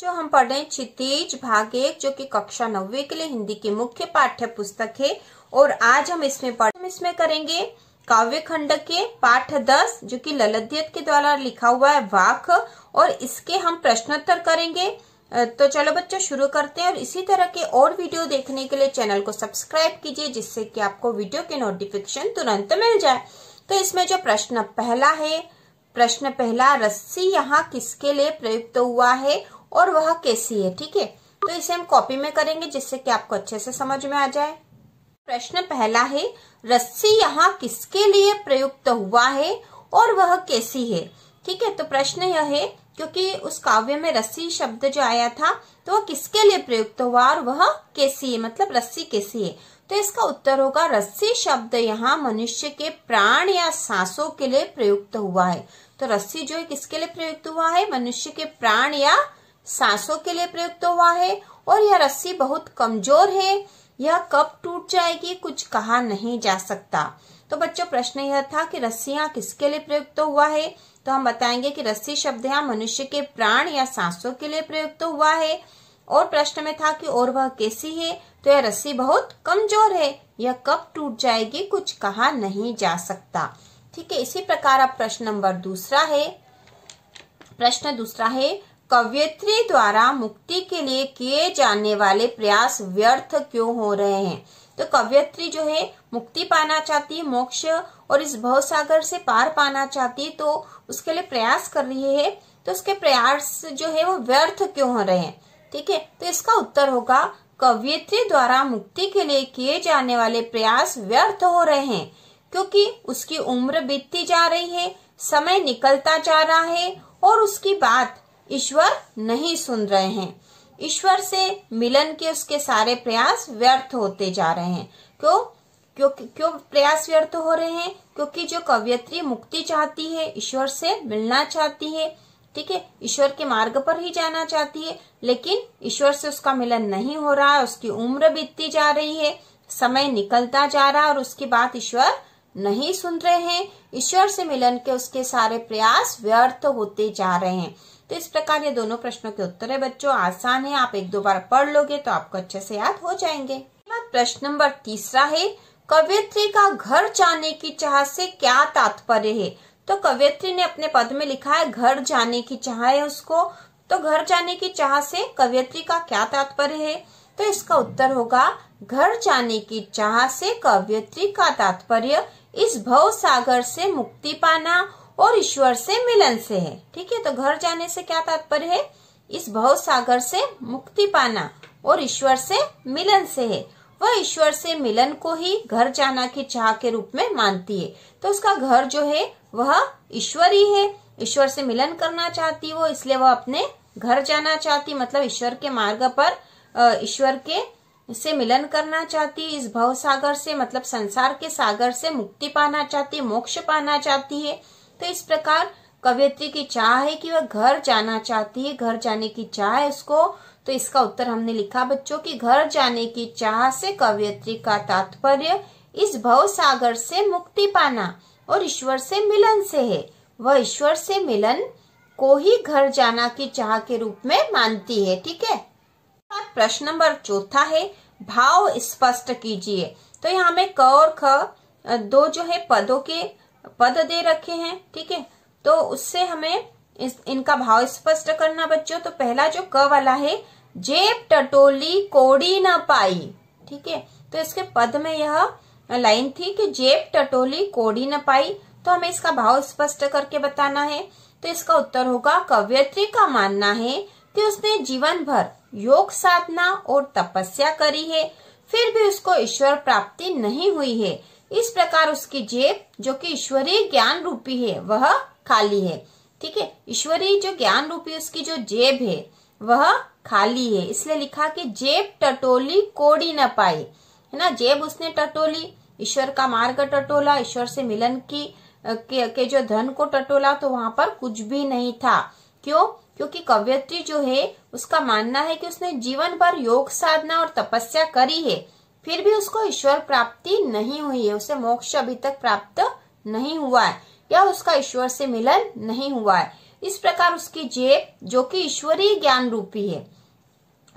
जो हम पढ़ रहे हैं क्षितिज भाग एक जो कि कक्षा नब्बे के लिए हिंदी की मुख्य पाठ्य पुस्तक है और आज हम इसमें पढ़ हम इसमें करेंगे काव्य खंड के पाठ दस जो कि ललित के द्वारा लिखा हुआ है वाक और इसके हम प्रश्नोत्तर करेंगे तो चलो बच्चों शुरू करते हैं और इसी तरह के और वीडियो देखने के लिए चैनल को सब्सक्राइब कीजिए जिससे कि आपको वीडियो के नोटिफिकेशन तुरंत मिल जाए तो इसमें जो प्रश्न पहला है प्रश्न पहला रस्सी यहाँ किसके लिए प्रयुक्त हुआ है और वह कैसी है ठीक है तो इसे हम कॉपी में करेंगे जिससे कि आपको अच्छे से समझ में आ जाए प्रश्न पहला है रस्सी यहाँ किसके लिए प्रयुक्त हुआ है और वह कैसी है ठीक है तो प्रश्न यह है क्योंकि उस काव्य में रस्सी शब्द जो आया था तो वह किसके लिए प्रयुक्त हुआ और वह कैसी है मतलब रस्सी कैसी है तो इसका उत्तर होगा रस्सी शब्द यहाँ मनुष्य के प्राण या सांसों के लिए प्रयुक्त हुआ है तो रस्सी जो है किसके लिए प्रयुक्त हुआ है मनुष्य के प्राण या सांसों के लिए प्रयुक्त हुआ है और यह रस्सी बहुत कमजोर है यह कब टूट जाएगी कुछ कहा नहीं जा सकता तो बच्चों प्रश्न यह था कि रस्सियां किसके लिए प्रयुक्त हुआ है तो हम बताएंगे कि रस्सी शब्द यहाँ मनुष्य के प्राण या सांसों के लिए प्रयुक्त हुआ है और प्रश्न में था कि और वह कैसी है तो यह रस्सी बहुत कमजोर है यह कब टूट जाएगी कुछ कहा नहीं जा सकता ठीक है इसी प्रकार अब प्रश्न नंबर दूसरा है प्रश्न दूसरा है कवयित्री द्वारा मुक्ति के लिए किए जाने वाले प्रयास व्यर्थ क्यों हो रहे हैं तो कवयत्री जो है मुक्ति पाना चाहती है मोक्ष और इस भव सागर से पार पाना चाहती तो उसके लिए प्रयास कर रही है तो उसके प्रयास जो है वो व्यर्थ क्यों हो रहे हैं ठीक है तो इसका उत्तर होगा कवयित्री द्वारा मुक्ति के लिए किए जाने वाले प्रयास व्यर्थ हो रहे हैं क्योंकि उसकी उम्र बीतती जा रही है समय निकलता जा रहा है और उसकी बात ईश्वर नहीं सुन रहे हैं ईश्वर से मिलन के उसके सारे प्रयास व्यर्थ होते जा रहे हैं क्यों क्योंकि क्यों प्रयास व्यर्थ हो रहे हैं क्योंकि जो कवयत्री मुक्ति चाहती है ईश्वर से मिलना चाहती है ठीक है ईश्वर के मार्ग पर ही जाना चाहती है लेकिन ईश्वर से उसका मिलन नहीं हो रहा है उसकी उम्र बीतती जा रही है समय निकलता जा रहा है और उसकी बात ईश्वर नहीं सुन रहे हैं ईश्वर से मिलन के उसके सारे प्रयास व्यर्थ होते जा रहे हैं तो इस प्रकार ये दोनों प्रश्नों के उत्तर है बच्चों आसान है आप एक दो बार पढ़ लोगे तो आपको अच्छे से याद हो जाएंगे प्रश्न नंबर तीसरा है कवियत्री का घर जाने की चाह से क्या तात्पर्य है तो कवियत्री ने अपने पद में लिखा है घर जाने की चाह है उसको तो घर जाने की चाह से कवियत्री का क्या तात्पर्य है तो इसका उत्तर होगा घर जाने की चाह से कवियत्री का तात्पर्य इस भव सागर से मुक्ति पाना और ईश्वर से मिलन से है ठीक है तो घर जाने से क्या तात्पर्य है इस भव सागर से मुक्ति पाना और ईश्वर से मिलन से है वह ईश्वर से मिलन को ही घर जाना की चाह के रूप में मानती है तो उसका घर जो है वह ईश्वरी है ईश्वर से मिलन करना चाहती वो इसलिए वह अपने घर जाना चाहती मतलब ईश्वर के मार्ग पर ईश्वर के से मिलन करना चाहती इस भव सागर से मतलब संसार के सागर से मुक्ति पाना चाहती मोक्ष पाना चाहती है तो इस प्रकार कवयित्री की चाह है कि वह घर जाना चाहती है घर जाने की चाह है उसको तो इसका उत्तर हमने लिखा बच्चों की घर जाने की चाह से कवयित्री का तात्पर्य इस भव सागर से मुक्ति पाना और ईश्वर से मिलन से है वह ईश्वर से मिलन को ही घर जाना की चाह के रूप में मानती है ठीक है प्रश्न नंबर चौथा है भाव स्पष्ट कीजिए तो यहाँ में क और ख दो जो है पदों के पद दे रखे हैं ठीक है तो उससे हमें इस, इनका भाव स्पष्ट करना बच्चों तो पहला जो क वाला है जेब टटोली कोड़ी न पाई ठीक है तो इसके पद में यह लाइन थी कि जेब टटोली कोड़ी न पाई तो हमें इसका भाव स्पष्ट करके बताना है तो इसका उत्तर होगा कवयत्री का मानना है कि उसने जीवन भर योग साधना और तपस्या करी है फिर भी उसको ईश्वर प्राप्ति नहीं हुई है इस प्रकार उसकी जेब जो कि ईश्वरीय ज्ञान रूपी है वह खाली है ठीक है ईश्वरीय जो ज्ञान रूपी उसकी जो जेब है वह खाली है इसलिए लिखा कि जेब टटोली कोड़ी न पाई है ना जेब उसने टटोली ईश्वर का मार्ग टटोला ईश्वर से मिलन की के, के जो धन को टटोला तो वहां पर कुछ भी नहीं था क्यों क्योंकि कवयत्री जो है उसका मानना है कि उसने जीवन भर योग साधना और तपस्या करी है फिर भी उसको ईश्वर प्राप्ति नहीं हुई है उसे मोक्ष अभी तक प्राप्त नहीं हुआ है या उसका ईश्वर से मिलन नहीं हुआ है इस प्रकार उसकी जेब जो कि ईश्वरीय ज्ञान रूपी है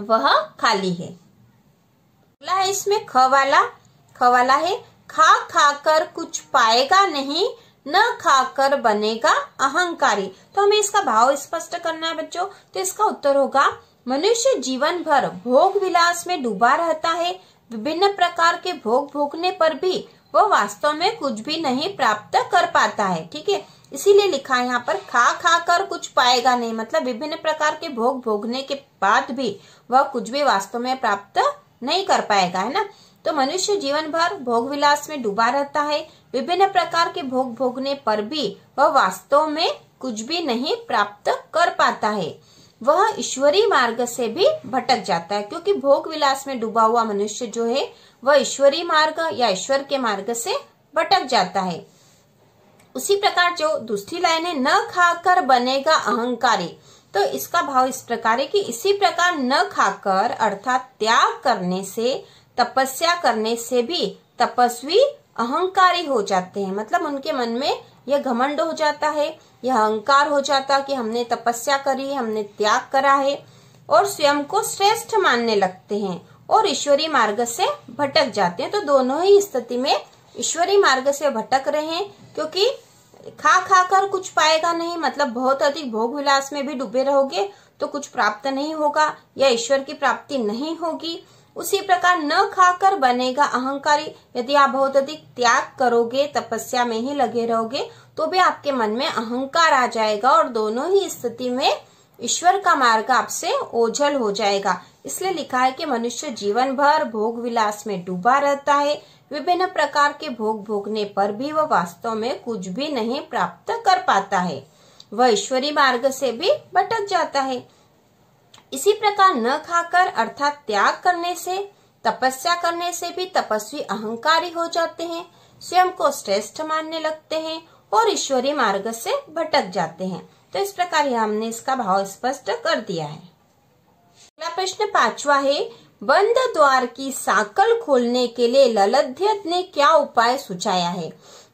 वह खाली है अगला है इसमें ख वाला ख वाला है खा खा कर कुछ पाएगा नहीं न खाकर बनेगा अहंकारी तो हमें इसका भाव स्पष्ट करना है बच्चों तो इसका उत्तर होगा मनुष्य जीवन भर भोग विलास में डूबा रहता है विभिन्न प्रकार के भोग भोगने पर भी वो वास्तव में कुछ भी नहीं प्राप्त कर पाता है ठीक है इसीलिए लिखा है यहाँ पर खा खा कर कुछ पाएगा नहीं मतलब विभिन्न प्रकार के भोग भोगने के बाद भी वह कुछ भी वास्तव में प्राप्त नहीं कर पाएगा है ना तो मनुष्य जीवन भर भोग विलास में डूबा रहता है विभिन्न प्रकार के भोग भोगने पर भी वह वास्तव में कुछ भी नहीं प्राप्त कर पाता है वह ईश्वरी मार्ग से भी भटक जाता है क्योंकि भोग विलास में डूबा हुआ मनुष्य जो है वह ईश्वरी मार्ग या ईश्वर के मार्ग से भटक जाता है उसी प्रकार जो दूसरी लाइन है न खाकर बनेगा अहंकारी तो इसका भाव इस प्रकार है कि इसी प्रकार न खाकर अर्थात त्याग करने से तपस्या करने से भी तपस्वी अहंकारी हो जाते हैं मतलब उनके मन में यह घमंड हो जाता है यह अहंकार हो जाता कि हमने तपस्या करी हमने त्याग करा है और स्वयं को श्रेष्ठ मानने लगते हैं और ईश्वरी मार्ग से भटक जाते हैं तो दोनों ही स्थिति में ईश्वरी मार्ग से भटक रहे हैं क्योंकि खा खा कर कुछ पाएगा नहीं मतलब बहुत अधिक भोग विलास में भी डूबे रहोगे तो कुछ प्राप्त नहीं होगा या ईश्वर की प्राप्ति नहीं होगी उसी प्रकार न खाकर बनेगा अहंकारी यदि आप बहुत अधिक त्याग करोगे तपस्या में ही लगे रहोगे तो भी आपके मन में अहंकार आ जाएगा और दोनों ही स्थिति में ईश्वर का मार्ग आपसे ओझल हो जाएगा इसलिए लिखा है कि मनुष्य जीवन भर भोग विलास में डूबा रहता है विभिन्न प्रकार के भोग भोगने पर भी वह वास्तव में कुछ भी नहीं प्राप्त कर पाता है वह ईश्वरी मार्ग से भी भटक जाता है इसी प्रकार न खाकर अर्थात त्याग करने से तपस्या करने से भी तपस्वी अहंकारी हो जाते हैं स्वयं को श्रेष्ठ मानने लगते हैं और ईश्वरीय मार्ग से भटक जाते हैं तो इस प्रकार ही हमने इसका भाव स्पष्ट कर दिया है अगला प्रश्न पांचवा है बंद द्वार की साकल खोलने के लिए ललध्य ने क्या उपाय सुझाया है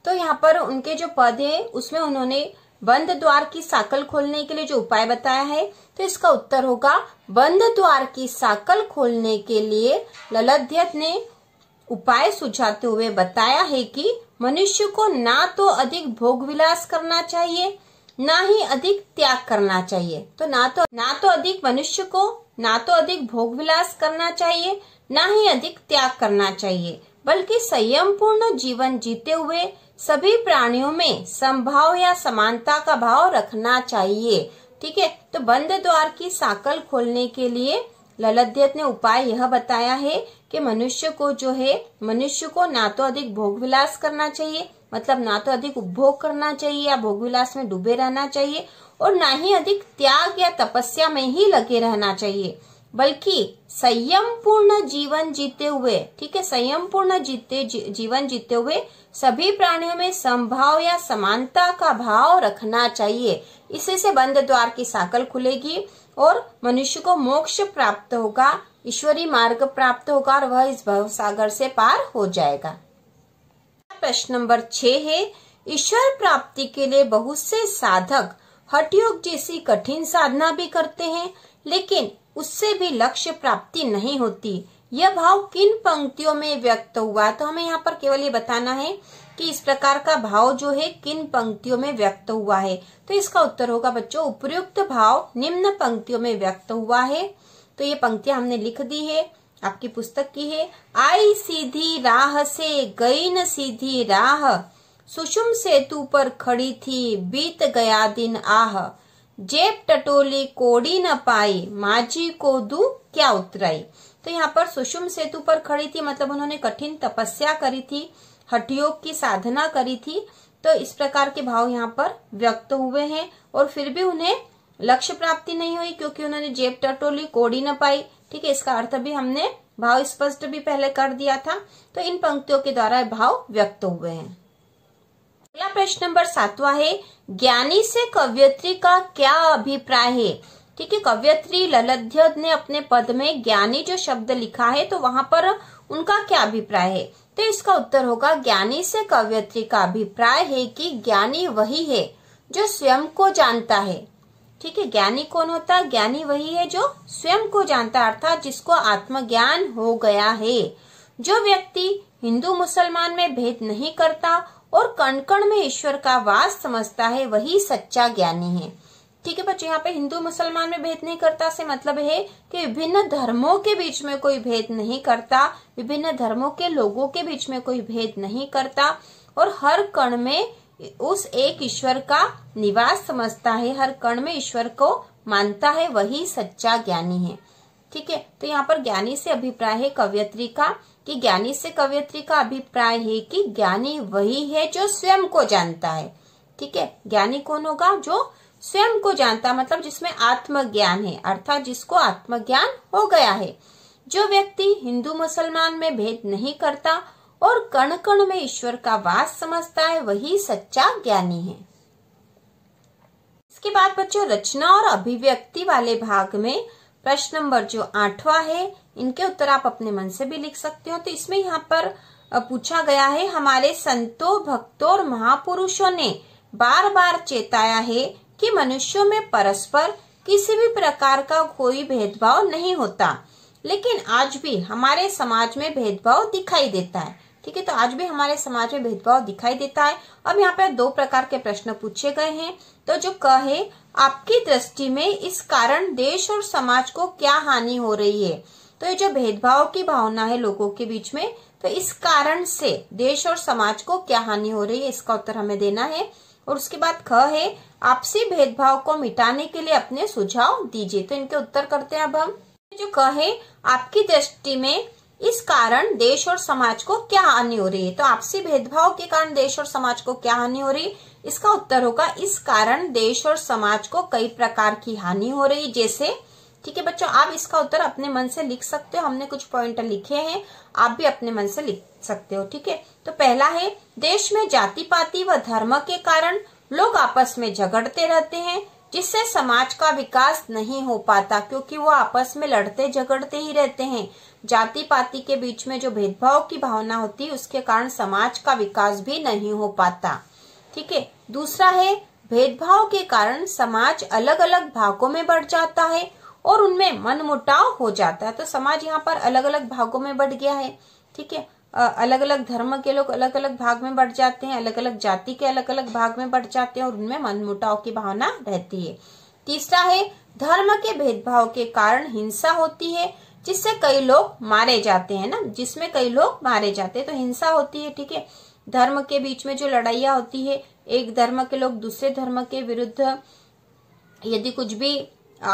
तो यहाँ पर उनके जो पद है उसमें उन्होंने बंद द्वार की साकल खोलने के लिए जो उपाय बताया है तो इसका उत्तर होगा बंद द्वार की साकल खोलने के लिए ललध्य ने उपाय सुझाते हुए बताया है कि मनुष्य को ना तो अधिक भोग विलास करना चाहिए ना ही अधिक त्याग करना चाहिए तो ना तो ना तो अधिक मनुष्य को ना तो अधिक भोग विलास करना चाहिए ना ही अधिक त्याग करना चाहिए बल्कि संयम पूर्ण जीवन जीते हुए सभी प्राणियों में संभाव या समानता का भाव रखना चाहिए ठीक है तो बंद द्वार की साकल खोलने के लिए ललद्यत ने उपाय यह बताया है कि मनुष्य को जो है मनुष्य को ना तो अधिक भोग विलास करना चाहिए मतलब ना तो अधिक उपभोग करना चाहिए या भोग विलास में डूबे रहना चाहिए और ना ही अधिक त्याग या तपस्या में ही लगे रहना चाहिए बल्कि संयम पूर्ण जीवन जीते हुए ठीक है संयम पूर्ण जीते जी, जीवन जीते हुए सभी प्राणियों में संभाव या समानता का भाव रखना चाहिए इससे से बंद द्वार की साकल खुलेगी और मनुष्य को मोक्ष प्राप्त होगा ईश्वरी मार्ग प्राप्त होगा और वह इस भव सागर से पार हो जाएगा प्रश्न नंबर छह है ईश्वर प्राप्ति के लिए बहुत से साधक हट योग जैसी कठिन साधना भी करते हैं लेकिन उससे भी लक्ष्य प्राप्ति नहीं होती यह भाव किन पंक्तियों में व्यक्त हुआ तो हमें यहाँ पर केवल ये बताना है कि इस प्रकार का भाव जो है किन पंक्तियों में व्यक्त हुआ है तो इसका उत्तर होगा बच्चों उपयुक्त भाव निम्न पंक्तियों में व्यक्त हुआ है तो ये पंक्तियां हमने लिख दी है आपकी पुस्तक की है आई सीधी राह से गई न सीधी राह सुषुम सेतु पर खड़ी थी बीत गया दिन आह जेब टटोली कोड़ी न पाई माझी को दू क्या उतराई तो यहाँ पर सुषुम सेतु पर खड़ी थी मतलब उन्होंने कठिन तपस्या करी थी हठयोग की साधना करी थी तो इस प्रकार के भाव यहाँ पर व्यक्त हुए हैं और फिर भी उन्हें लक्ष्य प्राप्ति नहीं हुई क्योंकि उन्होंने जेब टटोली कोड़ी न पाई ठीक है इसका अर्थ भी हमने भाव स्पष्ट भी पहले कर दिया था तो इन पंक्तियों के द्वारा भाव व्यक्त हुए हैं अगला प्रश्न नंबर सातवा है ज्ञानी से कवयत्री का क्या अभिप्राय है ठीक है कवयत्री ललध्य ने अपने पद में ज्ञानी जो शब्द लिखा है तो वहां पर उनका क्या अभिप्राय है तो इसका उत्तर होगा ज्ञानी से कवयत्री का अभिप्राय है कि ज्ञानी वही है जो स्वयं को जानता है ठीक है ज्ञानी कौन होता है ज्ञानी वही है जो स्वयं को जानता है अर्थात जिसको आत्मज्ञान हो गया है जो व्यक्ति हिंदू मुसलमान में भेद नहीं करता और कणकण में ईश्वर का वास समझता है वही सच्चा ज्ञानी है ठीक है बच्चों यहाँ पे हिंदू मुसलमान में भेद नहीं करता से मतलब है कि विभिन्न धर्मों के बीच में कोई भेद नहीं करता विभिन्न धर्मों के लोगों के बीच में कोई भेद नहीं करता और हर कण में उस एक ईश्वर का निवास समझता है हर कण में ईश्वर को मानता है वही सच्चा ज्ञानी है ठीक है तो यहाँ पर ज्ञानी से अभिप्राय है कवयत्री का कि ज्ञानी से कवयत्री का अभिप्राय है कि ज्ञानी वही है जो स्वयं को जानता है ठीक है ज्ञानी कौन होगा जो स्वयं को जानता मतलब जिसमें आत्मज्ञान है अर्थात जिसको आत्मज्ञान हो गया है जो व्यक्ति हिंदू मुसलमान में भेद नहीं करता और कण कण में ईश्वर का वास समझता है वही सच्चा ज्ञानी है इसके बाद बच्चों रचना और अभिव्यक्ति वाले भाग में प्रश्न नंबर जो आठवा है इनके उत्तर आप अपने मन से भी लिख सकते हो तो इसमें यहाँ पर पूछा गया है हमारे संतों भक्तों और महापुरुषों ने बार बार चेताया है कि मनुष्यों में परस्पर किसी भी प्रकार का कोई भेदभाव नहीं होता लेकिन आज भी हमारे समाज में भेदभाव दिखाई देता है ठीक है तो आज भी हमारे समाज में भेदभाव दिखाई देता है अब यहाँ पे दो प्रकार के प्रश्न पूछे गए हैं तो जो कहे है आपकी दृष्टि में इस कारण देश और समाज को क्या हानि हो रही है तो ये जो भेदभाव की भावना है लोगों के बीच में तो इस कारण से देश और समाज को क्या हानि हो रही है इसका उत्तर हमें देना है और उसके बाद ख है आपसी भेदभाव को मिटाने के लिए अपने सुझाव दीजिए तो इनके उत्तर करते हैं अब हम जो कहे आपकी दृष्टि में इस कारण देश और समाज को क्या हानि हो रही है तो आपसी भेदभाव के कारण देश और समाज को क्या हानि हो रही है इसका उत्तर होगा इस कारण देश और समाज को कई प्रकार की हानि हो रही जैसे ठीक है बच्चों आप इसका उत्तर अपने मन से लिख सकते हो हमने कुछ पॉइंट लिखे हैं आप भी अपने मन से लिख सकते हो ठीक है तो पहला है देश में जाति पाति व धर्म के कारण लोग आपस में झगड़ते रहते हैं जिससे समाज का विकास नहीं हो पाता क्योंकि वो आपस में लड़ते झगड़ते ही रहते हैं जाति पाति के बीच में जो भेदभाव की भावना होती है उसके कारण समाज का विकास भी नहीं हो पाता ठीक है दूसरा है भेदभाव के कारण समाज अलग अलग भागों में बढ़ जाता है और उनमें मनमुटाव हो जाता है तो समाज यहाँ पर अलग अलग भागों में बढ़ गया है ठीक है अलग अलग धर्म के लोग अलग अलग भाग में बढ़ जाते हैं अलग अलग जाति के अलग अलग भाग में बढ़ जाते हैं और उनमें मनमुटाव की भावना रहती है तीसरा है धर्म के भेदभाव के कारण हिंसा होती है जिससे कई लोग मारे जाते हैं ना जिसमें कई लोग मारे जाते हैं तो हिंसा होती है ठीक है धर्म के बीच में जो लड़ाइया होती है एक धर्म के लोग दूसरे धर्म के विरुद्ध यदि कुछ भी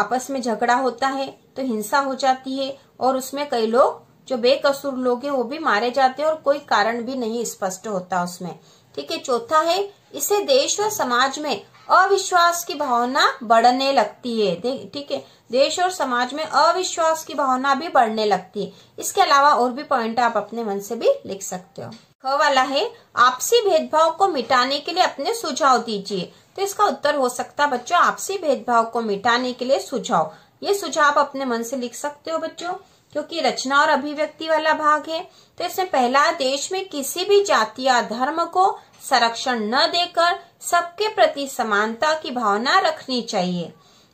आपस में झगड़ा होता है तो हिंसा हो जाती है और उसमें कई लोग जो बेकसूर लोग हैं वो भी मारे जाते हैं और कोई कारण भी नहीं स्पष्ट होता उसमें ठीक है चौथा है इसे देश और समाज में अविश्वास की भावना बढ़ने लगती है ठीक है देश और समाज में अविश्वास की भावना भी बढ़ने लगती है इसके अलावा और भी पॉइंट आप अपने मन से भी लिख सकते हो ख वाला है आपसी भेदभाव को मिटाने के लिए अपने सुझाव दीजिए तो इसका उत्तर हो सकता है बच्चों आपसी भेदभाव को मिटाने के लिए सुझाव ये सुझाव आप अपने मन से लिख सकते हो बच्चों क्योंकि रचना और अभिव्यक्ति वाला भाग है तो इसमें पहला देश में किसी भी जाति या धर्म को संरक्षण न देकर सबके प्रति समानता की भावना रखनी चाहिए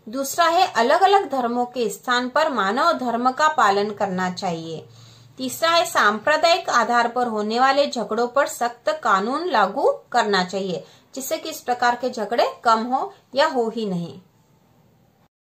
दूसरा है अलग अलग धर्मों के स्थान पर मानव धर्म का पालन करना चाहिए तीसरा है सांप्रदायिक आधार पर होने वाले झगड़ों पर सख्त कानून लागू करना चाहिए जिससे कि इस प्रकार के झगड़े कम हो या हो ही नहीं